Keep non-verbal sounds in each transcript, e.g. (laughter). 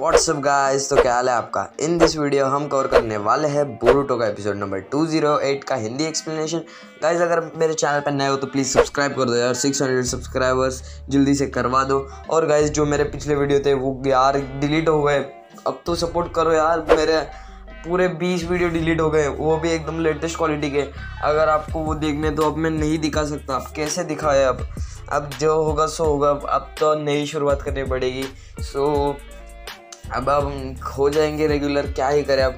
WhatsApp guys तो क्या हाल है आपका इन दिस वीडियो हम कवर करने वाले हैं बोरूटो का एपिसोड नंबर 208 का हिंदी एक्सप्लेनेशन गाइस अगर मेरे चैनल पर नए हो तो प्लीज़ सब्सक्राइब कर दो यार 600 सब्सक्राइबर्स जल्दी से करवा दो और गाइस जो मेरे पिछले वीडियो थे वो यार डिलीट हो गए अब तो सपोर्ट करो यार मेरे पूरे बीस वीडियो डिलीट हो गए वो भी एकदम लेटेस्ट क्वालिटी के अगर आपको वो देखने तो अब मैं नहीं दिखा सकता आप कैसे दिखाए अब अब जो होगा सो होगा अब तो नई शुरुआत करनी पड़ेगी सो so, अब अब हम खो जाएंगे रेगुलर क्या ही करें अब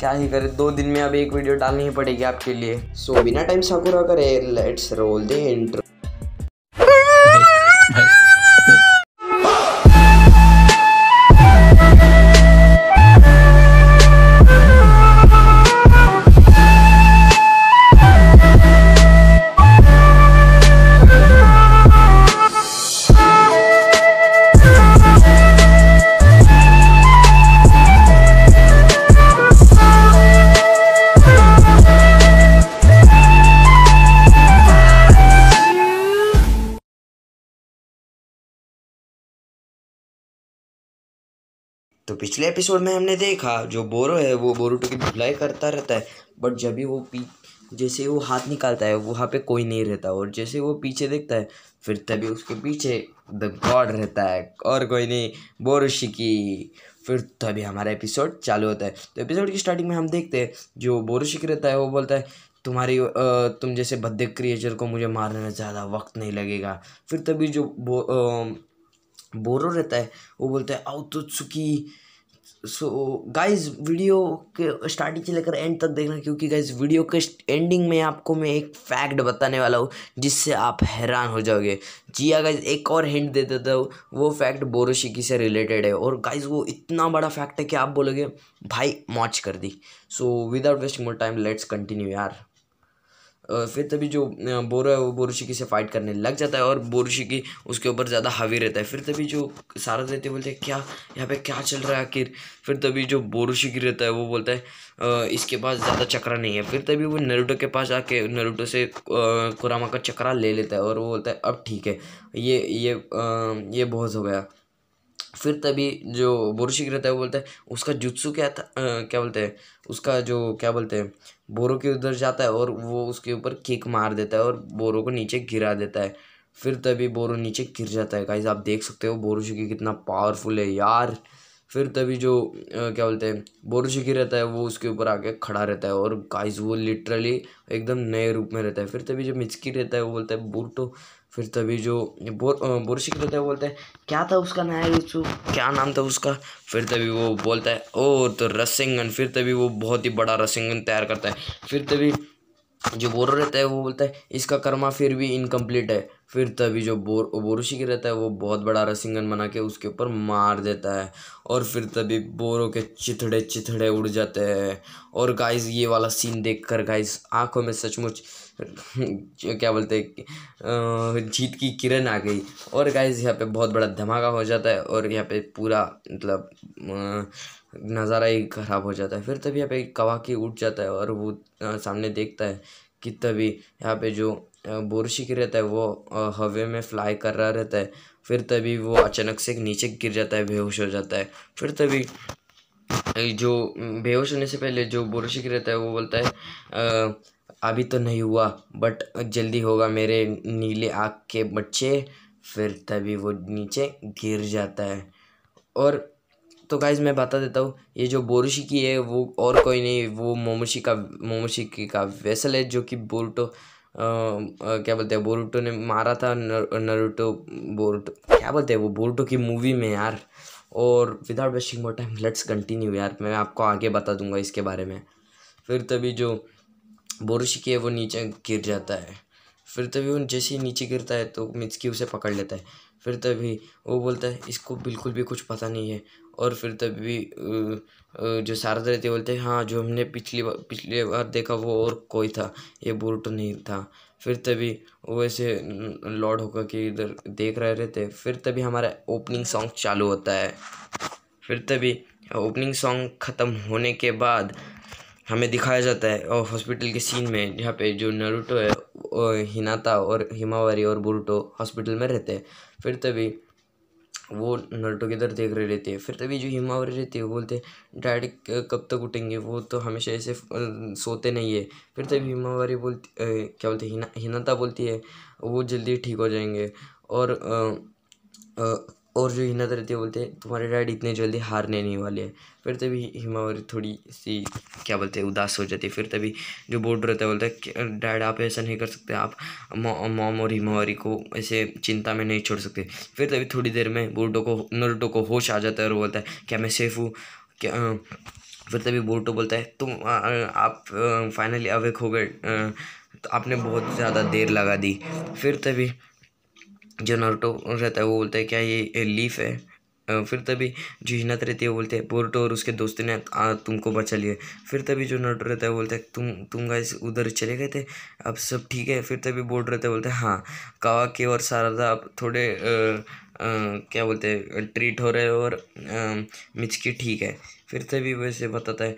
क्या ही करें दो दिन में अब एक वीडियो डालनी ही पड़ेगी आपके लिए सो so, बिना टाइम पूरा करे लेट्स रोल दे इंट्रो तो पिछले एपिसोड में हमने देखा जो बोरो है वो बोरूटो की भलाई करता रहता है बट जब भी वो पी जैसे वो हाथ निकालता है वहाँ पे कोई नहीं रहता और जैसे वो पीछे देखता है फिर तभी उसके पीछे द गॉड रहता है और कोई नहीं बोरुशी की फिर तभी हमारा एपिसोड चालू होता है तो एपिसोड की स्टार्टिंग में हम देखते हैं जो बोरुशिक रहता है वो बोलता है तुम्हारी तुम जैसे भद्दे क्रिएचर को मुझे मारने में ज़्यादा वक्त नहीं लगेगा फिर तभी जो बो बोरो रहता है वो बोलता है तो चुकी सो गाइस वीडियो के स्टार्टिंग से लेकर एंड तक देखना क्योंकि गाइस वीडियो के एंडिंग में आपको मैं एक फैक्ट बताने वाला हूँ जिससे आप हैरान हो जाओगे जी हाँ गाइज एक और हिंट दे देता हूँ वो फैक्ट बोरोशिकी से रिलेटेड है और गाइज वो इतना बड़ा फैक्ट है कि आप बोलोगे भाई मॉच कर दी so without wasting more time let's continue यार फिर तभी जो बोरो है वो बोरोशिकी से फाइट करने लग जाता है और की उसके ऊपर ज़्यादा हावी रहता है फिर तभी जो सारा रहते बोलते हैं क्या यहाँ पे क्या चल रहा है आखिर फिर तभी जो की रहता है वो बोलता है इसके पास ज़्यादा चक्रा नहीं है फिर तभी वो नरूटो के पास आके नरूटो से कुरामा का चक्रा ले लेता है और वो बोलता है अब ठीक है ये ये ये बहुत हो गया फिर तभी जो बोरुशिक रहता है वो बोलता है उसका जुत्सु क्या था आ, क्या बोलते हैं उसका जो क्या बोलते हैं बोरों के उधर जाता है और वो उसके ऊपर किक मार देता है और बोरों को नीचे गिरा देता है फिर तभी बोरो नीचे गिर जाता है गाइज आप देख सकते हो बोरोशिकी कितना पावरफुल है यार फिर तभी जो आ, क्या बोलते हैं बोरोशिकी रहता है वो उसके ऊपर आके खड़ा रहता है और गाइज वो लिटरली एकदम नए रूप में रहता है फिर तभी जो मिचकी रहता है वो बोलता है बोर्टो फिर तभी जो बोर बोरसी होता है बोलते हैं क्या था उसका नया यूसुफ क्या नाम था उसका फिर तभी वो बोलता है ओ तो रसिंगन फिर तभी वो बहुत ही बड़ा रसिंगन तैयार करता है फिर तभी जो बोर रहता है वो बोलता है इसका कर्मा फिर भी इनकम्प्लीट है फिर तभी जो बोर बोरोशी के रहता है वो बहुत बड़ा रसिंगन बना के उसके ऊपर मार देता है और फिर तभी बोरो के चिथड़े चिथड़े उड़ जाते हैं और गाइस ये वाला सीन देखकर गाइस आंखों में सचमुच क्या बोलते हैं जीत की किरण आ गई और गाइस यहाँ पे बहुत बड़ा धमाका हो जाता है और यहाँ पे पूरा मतलब नज़ारा ही ख़राब हो जाता है फिर तभी यहाँ पे कवाकी उठ जाता है और वो सामने देखता है कि तभी यहाँ पे जो बुरशी की रहता है वो हवे में फ्लाई कर रहा रहता है फिर तभी वो अचानक से नीचे गिर जाता है बेहोश हो जाता है फिर तभी जो बेहोश होने से पहले जो बुरशी की रहता है वो बोलता है अभी तो नहीं हुआ बट जल्दी होगा मेरे नीले आँख के बच्चे फिर तभी वो नीचे गिर जाता है और तो गाइज मैं बता देता हूँ ये जो की है वो और कोई नहीं वो मोमोशी का मोमोशी का वैसल है जो कि बोल्टो क्या बोलते हैं बोरुटो ने मारा था नरुटो बोरुटो क्या बोलते हैं वो बोरुटो की मूवी में यार और without wasting more time let's continue यार मैं आपको आगे बता दूंगा इसके बारे में फिर तभी जो की है वो नीचे गिर जाता है फिर तभी वो जैसे ही नीचे गिरता है तो मिचकी उसे पकड़ लेता है फिर तभी वो बोलता है इसको बिल्कुल भी कुछ पता नहीं है और फिर तभी जो शारदा रहती बोलते हैं हाँ जो हमने पिछली बार पिछली बार देखा वो और कोई था ये बोर्ड नहीं था फिर तभी वो ऐसे लॉर्ड होकर के इधर देख रहे रहते फिर तभी हमारा ओपनिंग सॉन्ग चालू होता है फिर तभी ओपनिंग सॉन्ग ख़त्म होने के बाद हमें दिखाया जाता है और हॉस्पिटल के सीन में जहाँ पे जो नरूटो है हिनाता और हिमावरी और बुरूटो हॉस्पिटल में रहते हैं फिर तभी वो नल की देख रहे रहते हैं फिर तभी जो हिमावरी रहती है वो बोलते हैं डैडी कब तक उठेंगे वो तो हमेशा ऐसे सोते नहीं है फिर तभी हाँ। हिमावरी बोलती ए, क्या बोलते हिना हिनाता बोलती है वो जल्दी ठीक हो जाएंगे और आ, आ, और जो हिना रहती है बोलते हैं तुम्हारी राइड इतनी जल्दी हारने नहीं वाली है फिर तभी हिमावरी थोड़ी सी क्या बोलते हैं उदास हो जाती है फिर तभी जो बोर्ड रहता है बोलता है डैड आप ऐसा नहीं कर सकते आप मॉम और हिमावरी को ऐसे चिंता में नहीं छोड़ सकते फिर तभी थोड़ी देर में बोर्डो को नोटो को होश आ जाता है और बोलता है क्या मैं सेफ हूँ क्या फिर तभी बोर्डो बोलता है तुम आप फाइनली अवेक हो गए तो आपने बहुत ज़्यादा देर लगा दी फिर तभी जो नरटो रहता है वो बोलता है क्या ये लीफ है फिर तभी जो हिन्नत रहती है बोलते हैं बोर्टो और उसके दोस्त ने तुमको बचा लिया फिर तभी जो नरटो रहता है बोलते हैं तुम तुम गाइस उधर चले गए थे अब सब ठीक है फिर तभी बोर्ड रहते हैं बोलते हैं हाँ कावा के और सारदा आप थोड़े आ, आ, क्या बोलते हैं ट्रीट हो रहे हो और मिचकी ठीक है फिर तभी वैसे बताता है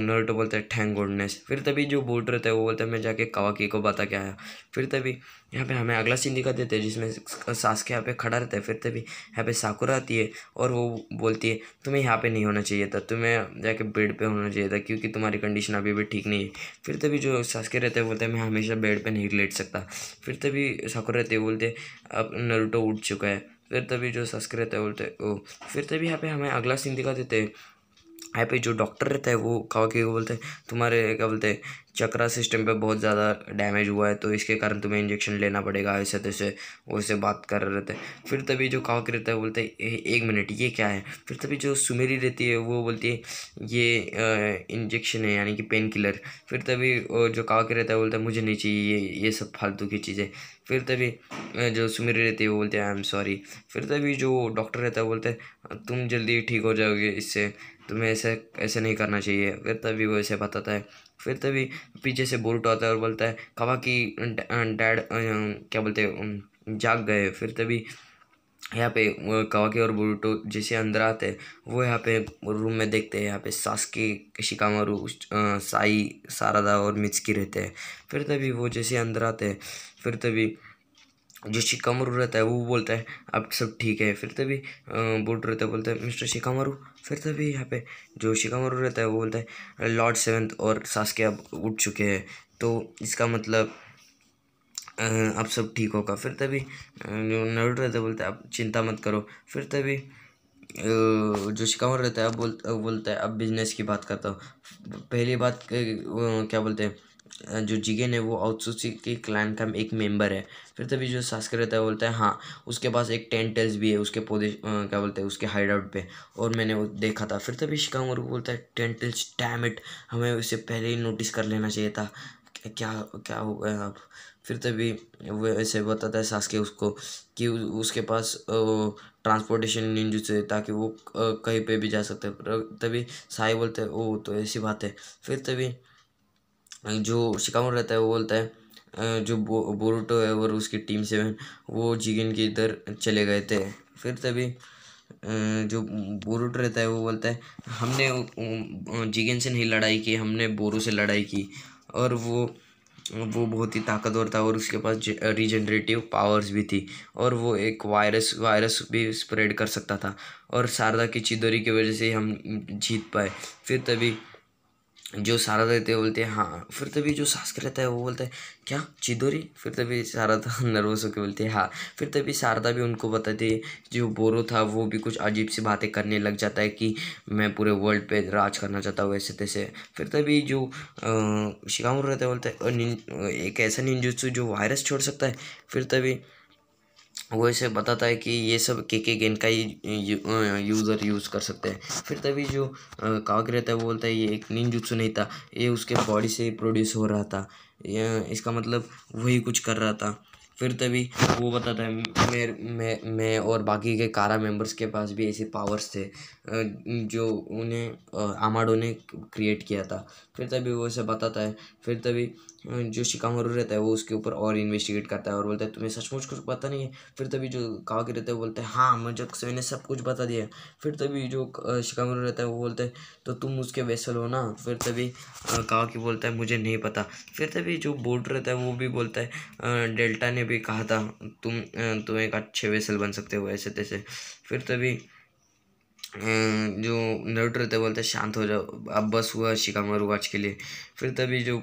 नरूटो बोलता है ठैंग गुडनेस फिर तभी जो बोट रहता है वो बोलता है मैं जाके कवाकी को बता के आया फिर तभी यहाँ पे हमें अगला सीन दिखा देते हैं जिसमें सास के यहाँ पे खड़ा रहता है फिर तभी यहाँ पे साकुर आती है और वो बोलती है तुम्हें यहाँ पे नहीं होना चाहिए था तुम्हें जाके बेड पे होना चाहिए था क्योंकि तुम्हारी कंडीशन अभी भी ठीक नहीं है फिर तभी जो सास के रहते हैं बोलते हैं मैं हमेशा बेड पर नहीं लेट सकता फिर तभी साकुर रहते बोलते अब नरूटो उठ चुका है फिर तभी जो सस्क रहता है बोलते ओ फिर तभी यहाँ पे हमें अगला सीन दिखा देते हैं यहाँ पे जो डॉक्टर रहता है वो कहा के वो बोलते हैं तुम्हारे क्या बोलते हैं चक्रा सिस्टम पे बहुत ज़्यादा डैमेज हुआ है तो इसके कारण तुम्हें इंजेक्शन लेना पड़ेगा ऐसे तैसे उससे बात कर रहे थे फिर तभी जो काक रहता है बोलते हैं एक मिनट ये क्या है फिर तभी जो सुमेरी रहती है वो बोलती है ये इंजेक्शन है यानी कि पेन किलर फिर तभी जो काक रहता है बोलता है मुझे नहीं चाहिए ये ये सब फालतू की चीज़ें फिर तभी जो सुमेरी रहती है वो बोलते आई एम सॉरी फिर तभी जो डॉक्टर रहता है बोलते हैं तुम जल्दी ठीक हो जाओगे इससे तुम्हें ऐसे ऐसे नहीं करना चाहिए फिर तभी वो ऐसे बताता है फिर तभी पीछे से बोरूटो आता है और बोलता है कवा की डैड क्या बोलते हैं जाग गए फिर तभी यहाँ पे कवाके और बोरूटो जैसे अंदर आते हैं वो यहाँ पे रूम में देखते हैं यहाँ पे सासके शिकामारू साई सारादा और मिचकी रहते हैं फिर तभी वो जैसे अंदर आते हैं फिर तभी जो शिकामरू रहता है वो बोलता है अब सब ठीक है फिर तभी बोट रहता है बोलता है मिस्टर शिकामरू फिर तभी यहाँ पे जो शिकामरू रहता है वो बोलता है लॉर्ड सेवन्थ और सासके अब उठ चुके हैं तो इसका मतलब अब सब ठीक होगा फिर तभी जो नरूट रहता है बोलता है अब चिंता मत करो फिर तभी जो शिकामरू रहता है अब बोल बोलता है अब बिजनेस की बात करता हूँ पहली बात क्या बोलते हैं जो जिगेन है वो आउटसोसी के क्लान का एक मेंबर है फिर तभी जो सास्कर रहता है बोलता है हाँ उसके पास एक टेन टेल्स भी है उसके पौधे क्या बोलते हैं उसके हाइड आउट पर और मैंने वो देखा था फिर तभी शिकांगर को बोलता है टेन टेल्स टैम इट हमें उससे पहले ही नोटिस कर लेना चाहिए था क्या क्या हो गया अब फिर तभी वो ऐसे बताता है सासके उसको कि उसके पास ट्रांसपोर्टेशन निंजुत्सु से ताकि वो कहीं पे भी जा सकते तभी साई बोलते हैं ओ तो ऐसी बात है फिर तभी जो शिकामोर रहता है वो बोलता है जो बो, बोरोटो है और उसकी टीम सेवन वो जिगिन के इधर चले गए थे फिर तभी जो बोरूट रहता है वो बोलता है हमने जिगेन से नहीं लड़ाई की हमने बोरू से लड़ाई की और वो वो बहुत ही ताकतवर था और उसके पास रिजनरेटिव पावर्स भी थी और वो एक वायरस वायरस भी स्प्रेड कर सकता था और शारदा की चिदोरी की वजह से हम जीत पाए फिर तभी जो सारा देते हैं बोलते हैं हाँ फिर तभी जो सास के रहता है वो बोलता है क्या चिदोरी फिर तभी शारदा (laughs) नर्वस होकर बोलते हैं हाँ फिर तभी शारदा भी उनको बताती है जो बोरो था वो भी कुछ अजीब सी बातें करने लग जाता है कि मैं पूरे वर्ल्ड पे राज करना चाहता हूँ ऐसे तैसे फिर तभी जो शिकामू रहते बोलते बोलता एक ऐसा निंजुत्सु जो वायरस छोड़ सकता है फिर तभी वो इसे बताता है कि ये सब के के गेंद का ही यूज़र यूज़ कर सकते हैं फिर तभी जो काग रहता है वो बोलता है ये एक निंजुत्सु नहीं था ये उसके बॉडी से प्रोड्यूस हो रहा था ये इसका मतलब वही कुछ कर रहा था फिर तभी वो बताता है मेरे मैं मैं और बाकी के कारा मेंबर्स के पास भी ऐसे पावर्स थे जो उन्हें आमाडो ने क्रिएट किया था फिर तभी वो उसे बताता है फिर तभी जो शिकामोरू रहता है वो उसके ऊपर और इन्वेस्टिगेट करता है और बोलता है तुम्हें सचमुच कुछ पता नहीं है फिर तभी जो के रहते हैं बोलते हैं हाँ मुझे तो मैंने सब कुछ बता दिया फिर तभी जो शिकामोरू रहता है वो बोलते हैं तो तुम उसके वैसल हो ना फिर तभी कावाकी बोलता है मुझे नहीं पता फिर तभी जो बोर्ड रहता है वो भी बोलता है डेल्टा ने भी कहा था तुम तुम एक अच्छे वेसल बन सकते हो ऐसे तैसे फिर तभी जो नरूटर रहते बोलते शांत हो जाओ अब बस हुआ शिकामोरू आज के लिए फिर तभी जो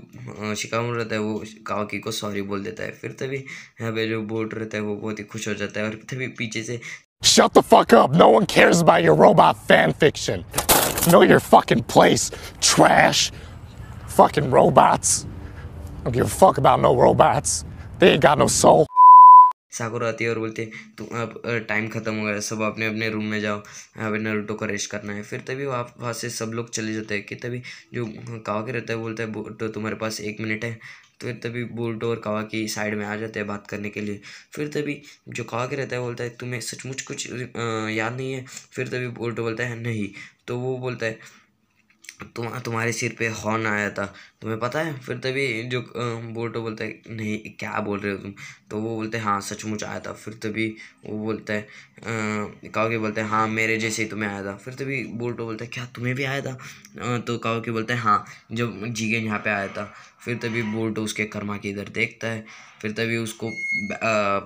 शिकामोरू रहता है वो कावाकी को सॉरी बोल देता है फिर तभी यहाँ पे जो बोट रहता है वो बहुत ही खुश हो जाता है और तभी पीछे से Shut the fuck up. No one cares about your robot fan fiction. Know your fucking place, trash. Fucking robots. I don't give a fuck about no robots. They ain't got no soul. सागर आती है और बोलती है तुम अब time ख़त्म हो गया सब अपने अपने रूम में जाओ अभी नरूटो का रेस्ट करना है फिर तभी वहाँ वहाँ से सब लोग चले जाते हैं कि तभी जो कावा के रहता है बोलता है बोटो तो तुम्हारे पास एक मिनट है तो फिर तभी बोल्टो और कावा की साइड में आ जाते हैं बात करने के लिए फिर तभी जो कावा के रहता है बोलता है तुम्हें सचमुच कुछ याद नहीं है फिर तभी बोल्टो बोलता है नहीं तो वो बोलता है तुम तुम्हारे सिर पे हॉर्न आया था तुम्हें पता है फिर तभी जो बोल्टो बोलता है नहीं क्या बोल रहे हो तुम तो वो बोलते हैं हाँ सचमुच आया था फिर तभी वो बोलता है के बोलते हैं हाँ मेरे जैसे ही तुम्हें आया था फिर तभी बोल्टो बोलता है क्या तुम्हें भी आया था तो के बोलते हैं हाँ जब जीगे यहाँ पे आया था फिर तभी बोल्टो उसके कर्मा की इधर देखता है फिर तभी उसको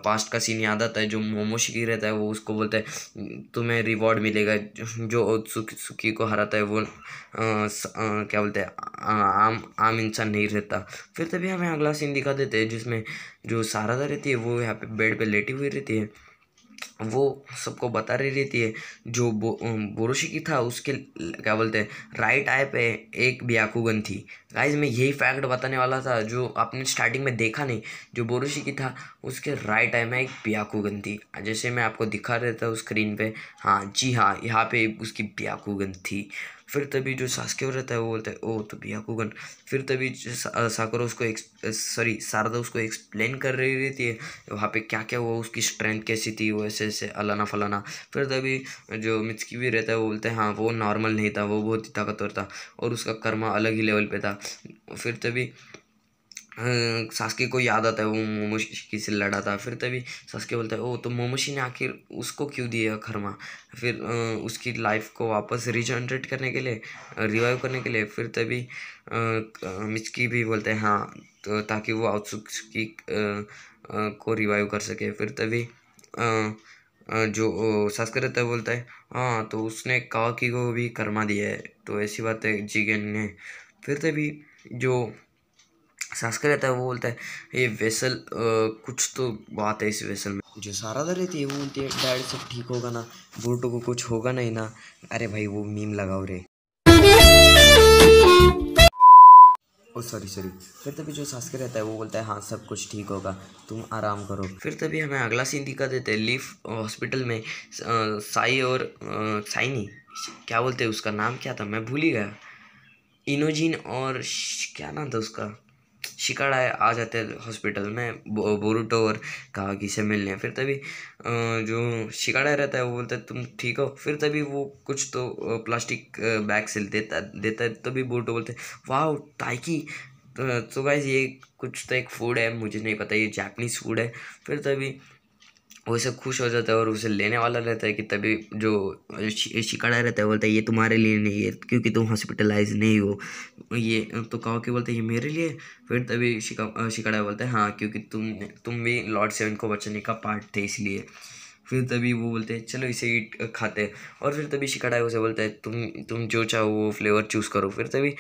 पास्ट का सीन याद आता है जो की रहता है वो उसको बोलता है तुम्हें रिवॉर्ड मिलेगा जो सुखी को हराता है वो क्या बोलते हैं आम आम इंसान नहीं रहता फिर तभी हमें अगला सीन दिखा देते हैं जिसमें जो शारदा रहती है वो यहाँ पे बेड पे लेटी हुई रहती है वो सबको बता रही रहती है जो बो, की था उसके क्या बोलते हैं राइट आई पे एक ब्याकूगन थी गाइज मैं यही फैक्ट बताने वाला था जो आपने स्टार्टिंग में देखा नहीं जो की था उसके राइट आई में एक ब्याकूगन थी जैसे मैं आपको दिखा रहता था स्क्रीन पे हाँ जी हाँ यहाँ पे उसकी ब्याकूगन थी फिर तभी जो सास्केव रहता है वो बोलता है ओ तो बियाकुगन फिर तभी साकर उसको सॉरी शारदा उसको एक्सप्लेन कर रही रहती है वहाँ पे क्या क्या हुआ उसकी स्ट्रेंथ कैसी थी वो ऐसे ऐसे अलाना फलाना फिर तभी जो मिचकी भी रहता है वो बोलते हैं हाँ वो नॉर्मल नहीं था वो बहुत ही ताकतवर था और उसका कर्मा अलग ही लेवल पर था फिर तभी सासके को याद आता है वो मोमोशी से लड़ा था फिर तभी सासके बोलता है ओ तो मोमोशी ने आखिर उसको क्यों दिया खरमा फिर उसकी लाइफ को वापस रिजनरेट करने के लिए रिवाइव करने के लिए फिर तभी मिचकी भी बोलते हैं हाँ तो ताकि वो आउटसुक्स की को रिवाइव कर सके फिर तभी जो सास्कर रहता है बोलता है हाँ तो उसने काकी को भी कर्मा दिया है तो ऐसी बात है जिगन ने फिर तभी जो संस्कृत रहता है वो बोलता है ये वेसल आ, कुछ तो बात है इस वेसल में जो सारा दर रहती है वो बोलती है डैड सब ठीक होगा ना बोटो को कुछ होगा नहीं ना अरे भाई वो मीम लगाओ रे ओ सॉरी सॉरी फिर तभी जो के रहता है वो बोलता है हाँ सब कुछ ठीक होगा तुम आराम करो फिर तभी हमें अगला सीन दिखा देते हैं लीफ हॉस्पिटल में साई और आ, क्या बोलते हैं उसका नाम क्या था मैं भूल ही गया इनोजिन और क्या नाम था उसका शिकाड़ा आ जाते हैं हॉस्पिटल में बोरूटो और कि से मिलने फिर तभी जो शिकाड़ा रहता है वो बोलता है तुम ठीक हो फिर तभी वो कुछ तो प्लास्टिक बैग से देता देता है तभी बोरूटो बोलते वाह टाइकी तो गाइज तो ये कुछ तो एक फूड है मुझे नहीं पता ये जापनीज़ फूड है फिर तभी वो इसे खुश हो जाता है और उसे लेने वाला रहता है कि तभी जो शिकड़ा रहता है बोलता है ये तुम्हारे लिए नहीं है क्योंकि तुम हॉस्पिटलाइज नहीं हो ये तो कहो के बोलते हैं ये मेरे लिए फिर तभी शिकड़ा बोलता है हाँ क्योंकि तुम तुम भी लॉर्ड सेवन को बचाने का पार्ट थे इसलिए फिर तभी वो बोलते हैं चलो इसे ईट खाते हैं और फिर तभी शिकाड़ा उसे बोलता है तुम तुम जो चाहो वो फ्लेवर चूज़ करो फिर तभी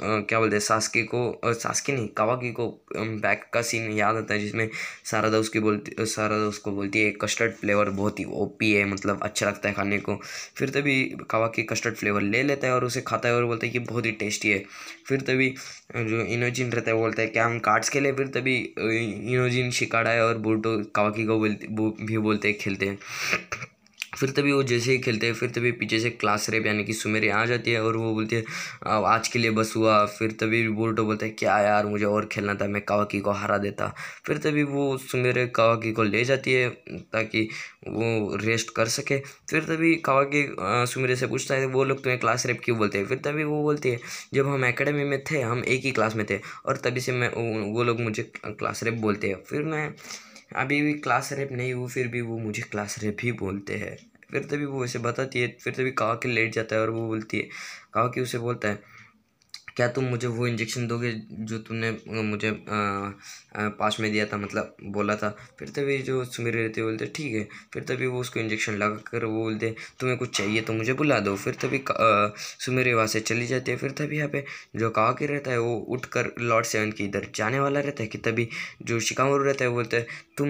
क्या बोलते हैं सासकी को सासकी नहीं कवाकी को बैक का सीन याद आता है जिसमें सारदा उसकी बोलती सारदा उसको बोलती है कस्टर्ड फ्लेवर बहुत ही ओपी है मतलब अच्छा लगता है खाने को फिर तभी कवाकी कस्टर्ड फ्लेवर ले लेता है और उसे खाता है और बोलता है कि बहुत ही टेस्टी है फिर तभी जो इनोजिन रहता है वो बोलता है क्या हम कार्ड्स खेले फिर तभी इनोजिन शिकाड़ा है और बूटो कावाकी को बोलते भी बोलते खेलते हैं फिर तभी वो जैसे ही खेलते हैं फिर तभी पीछे से क्लास रेप यानी कि सुमेरे आ जाती है और वो बोलती है आज के लिए बस हुआ फिर तभी बोल्टो बोलता है क्या यार मुझे और खेलना था मैं कावाकी को हरा देता फिर तभी वो सुमेरे कावाकी को ले जाती है ताकि वो रेस्ट कर सके फिर तभी कावाकी सुमेरे से पूछता है वो लोग तुम्हें क्लास रेप क्यों बोलते हैं फिर तभी वो बोलती है जब हम अकेडमी में थे हम एक ही क्लास में थे और तभी से मैं वो लोग मुझे क्लास रेप बोलते हैं फिर मैं अभी भी क्लास रेप नहीं हुई फिर भी वो मुझे क्लास रेप ही बोलते हैं फिर तभी वो उसे बताती है फिर तभी कहा कि लेट जाता है और वो बोलती है कहा कि उसे बोलता है क्या तुम मुझे वो इंजेक्शन दोगे जो तुमने मुझे पास में दिया था मतलब बोला था फिर तभी जो सुमेर रहते बोलते ठीक है फिर तभी वो उसको इंजेक्शन लगा कर वो बोलते तुम्हें कुछ चाहिए तो मुझे बुला दो फिर तभी सुमेरे वहाँ से चली जाती है फिर तभी यहाँ पे जो कहा के रहता है वो उठ कर लॉर्ड सेवन की इधर जाने वाला रहता है कि तभी जो शिकावर रहता है बोलते हैं तुम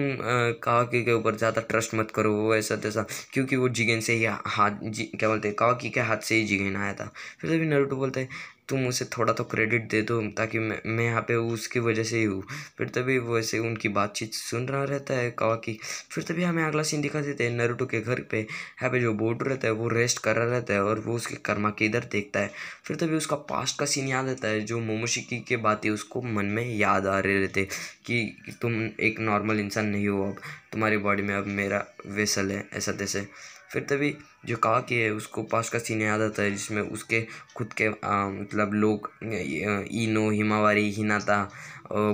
कहा के ऊपर ज़्यादा ट्रस्ट मत करो वो ऐसा तैसा क्योंकि वो जिगेन से ही हाथ जी क्या बोलते हैं कावाकी के हाथ से ही जिगेन आया था फिर तभी नरूटो बोलते हैं तुम उसे थोड़ा तो क्रेडिट दे दो ताकि मैं मैं यहाँ पे उसकी वजह से ही हूँ फिर तभी वैसे उनकी बातचीत सुन रहा रहता है की फिर तभी हमें अगला सीन दिखा देते हैं नरूटो के घर पे यहाँ पे जो बोर्ड रहता है वो रेस्ट कर रहा रहता है और वो उसके कर्मा के इधर देखता है फिर तभी उसका पास्ट का सीन याद आता है जो मोमोशिकी के बातें उसको मन में याद आ रहे रहते कि तुम एक नॉर्मल इंसान नहीं हो अब तुम्हारी बॉडी में अब मेरा वेसल है ऐसा तैसे फिर तभी जो कि है उसको पास का सीन याद आता है जिसमें उसके खुद के आ, मतलब लोग इनो हिमावारी हिनाता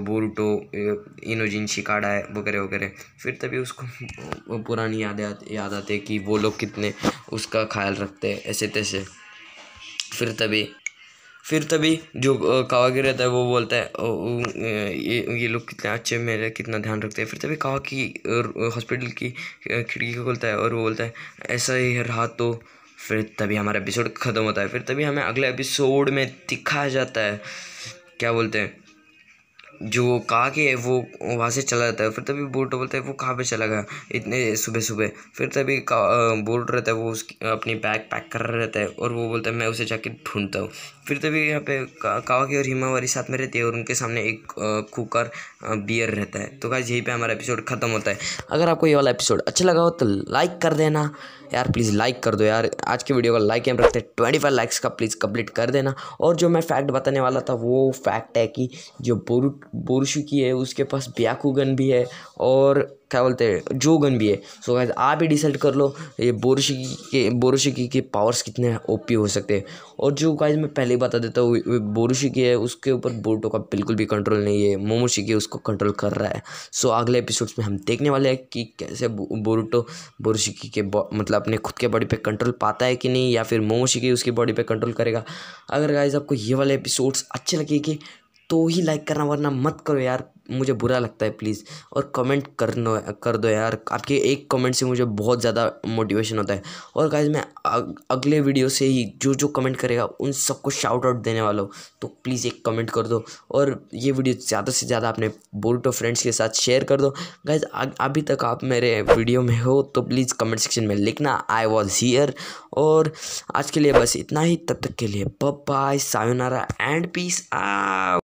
बोरूटो इनोजिन शिकाड़ा है वगैरह वगैरह फिर तभी उसको पुरानी याद याद आते कि वो लोग कितने उसका ख्याल रखते हैं ऐसे तैसे फिर तभी फिर तभी जो कावाकी रहता है वो बोलता है ये ये लोग कितने अच्छे मेरे कितना ध्यान रखते हैं फिर तभी की हॉस्पिटल की खिड़की को खोलता है और वो बोलता है ऐसा ही रहा तो फिर तभी हमारा एपिसोड ख़त्म होता है फिर तभी हमें अगले एपिसोड में दिखाया जाता है क्या बोलते हैं जो काग है वो वहाँ से चला जाता है फिर तभी बोल्ट बोलता है वो कहाँ पे चला गया इतने सुबह सुबह फिर तभी बोल्ट रहता है वो उसकी अपनी बैग पैक कर रहता है और वो बोलता है मैं उसे जाके ढूंढता हूँ फिर तभी यहाँ पे कावाकी और हिमावरी साथ में रहती है और उनके सामने एक कुकर बियर रहता है तो क्या यहीं पर हमारा एपिसोड ख़त्म होता है अगर आपको ये वाला एपिसोड अच्छा लगा हो तो लाइक कर देना यार प्लीज़ लाइक कर दो यार आज के वीडियो का लाइक हम रखते हैं ट्वेंटी फाइव लाइक्स का प्लीज़ कंप्लीट कर देना और जो मैं फैक्ट बताने वाला था वो फैक्ट है कि जो बोरू बोरुशु की है उसके पास ब्याकूगन भी है और क्या बोलते हैं जो गन भी है सो गाइज आप ही डिसाइड कर लो ये बोरोशिकी के बोरोशिकी के पावर्स कितने ओपी हो सकते हैं और जो गाइज मैं पहले ही बता देता हूँ बोरोशिकी है उसके ऊपर बोटो का बिल्कुल भी कंट्रोल नहीं है मोमोशिकी उसको कंट्रोल कर रहा है सो अगले एपिसोड्स में हम देखने वाले हैं कि कैसे बोरूटो बोरोशिकी के मतलब अपने खुद के बॉडी पर कंट्रोल पाता है कि नहीं या फिर मोमोशिकी उसकी बॉडी पर कंट्रोल करेगा अगर गाइज आपको ये वाले एपिसोड्स अच्छे लगे कि तो ही लाइक करना वरना मत करो यार मुझे बुरा लगता है प्लीज़ और कमेंट करना कर दो यार आपके एक कमेंट से मुझे बहुत ज़्यादा मोटिवेशन होता है और गाइज मैं अगले वीडियो से ही जो जो कमेंट करेगा उन सबको शाउट आउट देने वाला हूँ तो प्लीज़ एक कमेंट कर दो और ये वीडियो ज़्यादा से ज़्यादा अपने बोल्टो फ्रेंड्स के साथ शेयर कर दो गाइज अभी तक आप मेरे वीडियो में हो तो प्लीज़ कमेंट सेक्शन में लिखना आई वॉज हीयर और आज के लिए बस इतना ही तब तक के लिए bye sayonara and peace uh